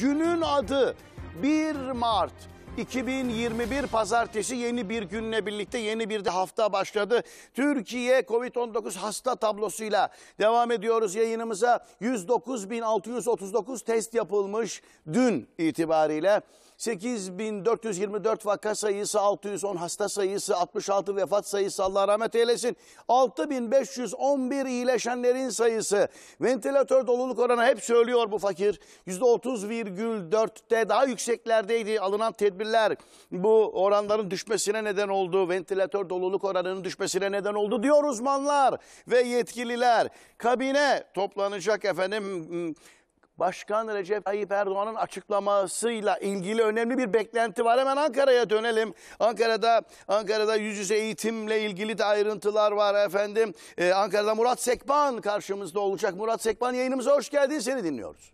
Günün adı 1 Mart 2021 pazartesi yeni bir günle birlikte yeni bir de hafta başladı. Türkiye Covid-19 hasta tablosuyla devam ediyoruz yayınımıza. 109.639 test yapılmış dün itibariyle. 8424 vaka sayısı, 610 hasta sayısı, 66 vefat sayısı Allah rahmet eylesin. 6511 iyileşenlerin sayısı. Ventilatör doluluk oranı hep söylüyor bu fakir. %30,4'te daha yükseklerdeydi alınan tedbirler. Bu oranların düşmesine neden oldu. Ventilatör doluluk oranının düşmesine neden oldu diyor uzmanlar ve yetkililer. Kabine toplanacak efendim Başkan Recep Tayyip Erdoğan'ın açıklamasıyla ilgili önemli bir beklenti var. Hemen Ankara'ya dönelim. Ankara'da Ankara'da yüz yüze eğitimle ilgili de ayrıntılar var efendim. Ee, Ankara'da Murat Sekban karşımızda olacak. Murat Sekban yayınımıza hoş geldin. Seni dinliyoruz.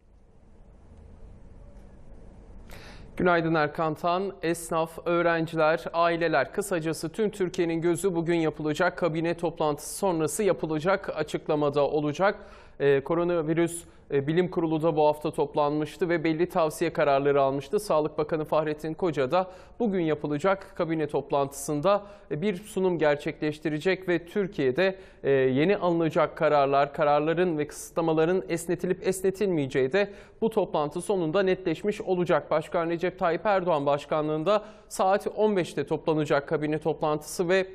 Günaydın Erkan Tan. Esnaf, öğrenciler, aileler, kısacası tüm Türkiye'nin gözü bugün yapılacak kabine toplantısı sonrası yapılacak açıklamada olacak e, koronavirüs e, bilim kurulu da bu hafta toplanmıştı ve belli tavsiye kararları almıştı. Sağlık Bakanı Fahrettin Koca da bugün yapılacak kabine toplantısında e, bir sunum gerçekleştirecek ve Türkiye'de e, yeni alınacak kararlar, kararların ve kısıtlamaların esnetilip esnetilmeyeceği de bu toplantı sonunda netleşmiş olacak. Başkan Recep Tayyip Erdoğan başkanlığında saat 15'te toplanacak kabine toplantısı ve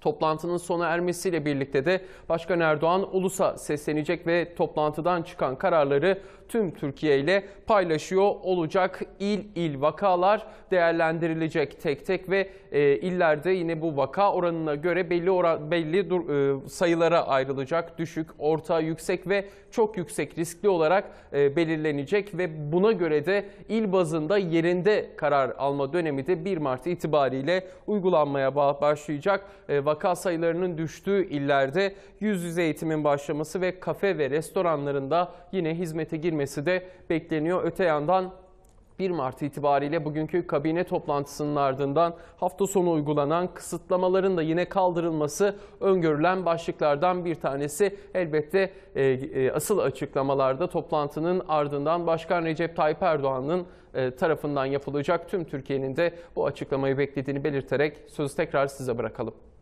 Toplantının sona ermesiyle birlikte de Başkan Erdoğan ulusa seslenecek ve toplantıdan çıkan kararları tüm Türkiye ile paylaşıyor olacak. İl il vakalar değerlendirilecek tek tek ve e, illerde yine bu vaka oranına göre belli oran, belli dur, e, sayılara ayrılacak. Düşük, orta, yüksek ve çok yüksek riskli olarak e, belirlenecek ve buna göre de il bazında yerinde karar alma dönemi de 1 Mart itibariyle uygulanmaya başlayacak. E, vaka sayılarının düştüğü illerde yüz yüze eğitimin başlaması ve kafe ve restoranlarında yine hizmete girmesi de bekleniyor. Öte yandan 1 Mart itibariyle bugünkü kabine toplantısının ardından hafta sonu uygulanan kısıtlamaların da yine kaldırılması öngörülen başlıklardan bir tanesi. Elbette e, e, asıl açıklamalarda toplantının ardından Başkan Recep Tayyip Erdoğan'ın e, tarafından yapılacak tüm Türkiye'nin de bu açıklamayı beklediğini belirterek sözü tekrar size bırakalım.